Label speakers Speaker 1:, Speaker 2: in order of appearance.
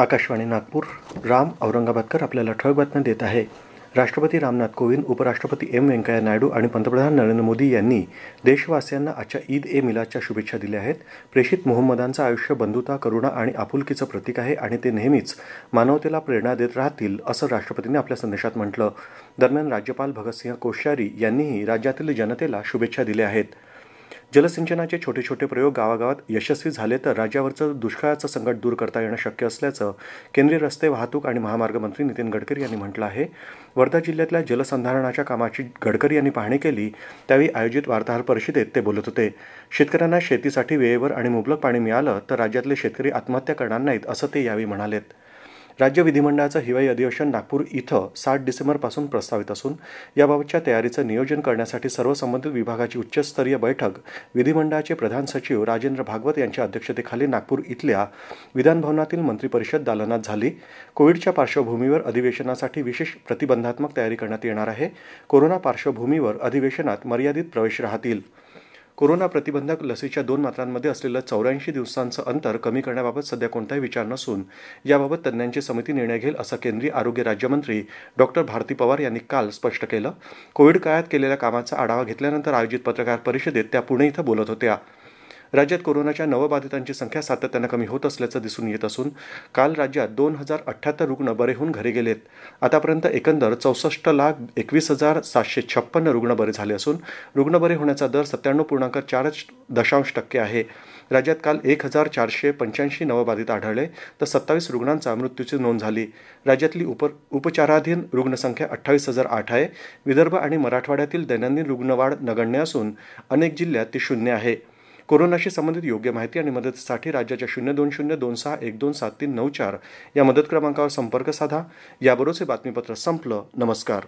Speaker 1: आकाशवाणी नागपूर राम औरंगाबादकर आपल्याला ठळक बातम्या देत आहे राष्ट्रपती रामनाथ कोविंद उपराष्ट्रपती एम व्यंकय्या नायडू आणि पंतप्रधान नरेंद्र मोदी यांनी देशवासियांना आजच्या ईद ए मिलादच्या शुभेच्छा दिल्या आहेत प्रेषित मोहम्मदांचं आयुष्य बंधुता करुणा आणि आपुलकीचं प्रतीक आहे आणि ते नेहमीच मानवतेला प्रेरणा देत राहतील असं राष्ट्रपतींनी आपल्या संदेशात म्हटलं दरम्यान राज्यपाल भगतसिंह कोश्यारी यांनीही राज्यातील जनतेला शुभेच्छा दिल्या आहेत जलसिंचनाचे छोटे छोटे प्रयोग गावागावात यशस्वी झाले तर राज्यावरचं दुष्काळाचं संकट दूर करता येणं शक्य असल्याचं केंद्रीय रस्ते वाहतूक आणि महामार्ग मंत्री नितीन गडकरी यांनी म्हटलं आहे वर्धा जिल्ह्यातल्या जलसंधारणाच्या कामाची गडकरी यांनी पाहणी केली त्यावेळी आयोजित वार्ताहर परिषदेत ते बोलत होते शेतकऱ्यांना शेतीसाठी वेळेवर आणि मुबलक पाणी मिळालं तर राज्यातले शेतकरी आत्महत्या करणार नाहीत असं ते यावेळी म्हणालेत राज्य विधिमंडळाचं हिवाळी अधिवेशन नागपूर इथं सात डिसेंबरपासून प्रस्तावित असून याबाबतच्या तयारीचं नियोजन करण्यासाठी सर्व संबंधित विभागाची उच्चस्तरीय बैठक विधिमंडळाचे प्रधान सचिव राजेंद्र भागवत यांच्या अध्यक्षतेखाली नागपूर इथल्या विधानभवनातील मंत्रिपरिषद दालनात झाली कोविडच्या पार्श्वभूमीवर अधिवेशनासाठी विशेष प्रतिबंधात्मक तयारी करण्यात येणार आहे कोरोना पार्श्वभूमीवर अधिवेशनात मर्यादित प्रवेश राहतील कोरोना प्रतिबंधक लसीच्या दोन मात्रांमध्ये असलेलं चौऱ्याऐंशी दिवसांचं अंतर कमी करण्याबाबत सध्या कोणताही विचार नसून याबाबत तज्ज्ञांची समिती निर्णय घेईल असं केंद्रीय आरोग्य राज्यमंत्री डॉक्टर भारती पवार यांनी काल स्पष्ट केलं कोविड काळात केलेल्या कामाचा आढावा घेतल्यानंतर आयोजित पत्रकार परिषदेत त्या पुणे इथं बोलत होत्या राज्यात कोरोनाच्या नवबाधितांची संख्या सातत्यानं कमी होत असल्याचं दिसून येत असून काल राज्यात दोन हजार अठ्ठ्याहत्तर रुग्ण बरे होऊन घरी गेलेत आतापर्यंत एकंदर चौसष्ट लाख एकवीस हजार सातशे छप्पन्न रुग्ण बरे झाले असून रुग्ण बरे होण्याचा दर सत्त्याण्णव पूर्णांक चार दशांश टक्के आहे राज्यात काल एक हजार चारशे पंच्याऐंशी नवबाधित आढळले तर सत्तावीस रुग्णांचा मृत्यूची नोंद झाली राज्यातली उप उपचाराधीन रुग्णसंख्या अठ्ठावीस हजार आठ आहे विदर्भ आणि मराठवाड्यातील दैनंदिन रुग्णवाढ नगण्य असून अनेक जिल्ह्यात ती शून्य आहे कोरोनाशी संबंधित योग्य माहिती आणि मदतीसाठी राज्याच्या शून्य दोन शून्य दोन सहा एक दोन सात तीन नऊ चार या मदत क्रमांकावर संपर्क साधा याबरोबरच हे बातमीपत्र संपलं नमस्कार